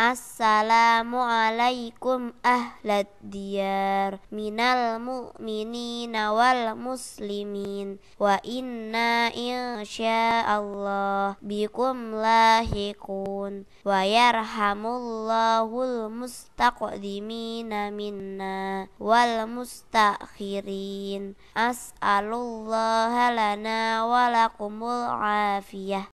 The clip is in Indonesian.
Assalamualaikum ahlat diyar minal mu'minina wal muslimin wa inna insyaallah bikum lahiqun wa yarhamullahul mustaqdimina minna wal mustakhirin as'alullah lana wa lakumul afiyah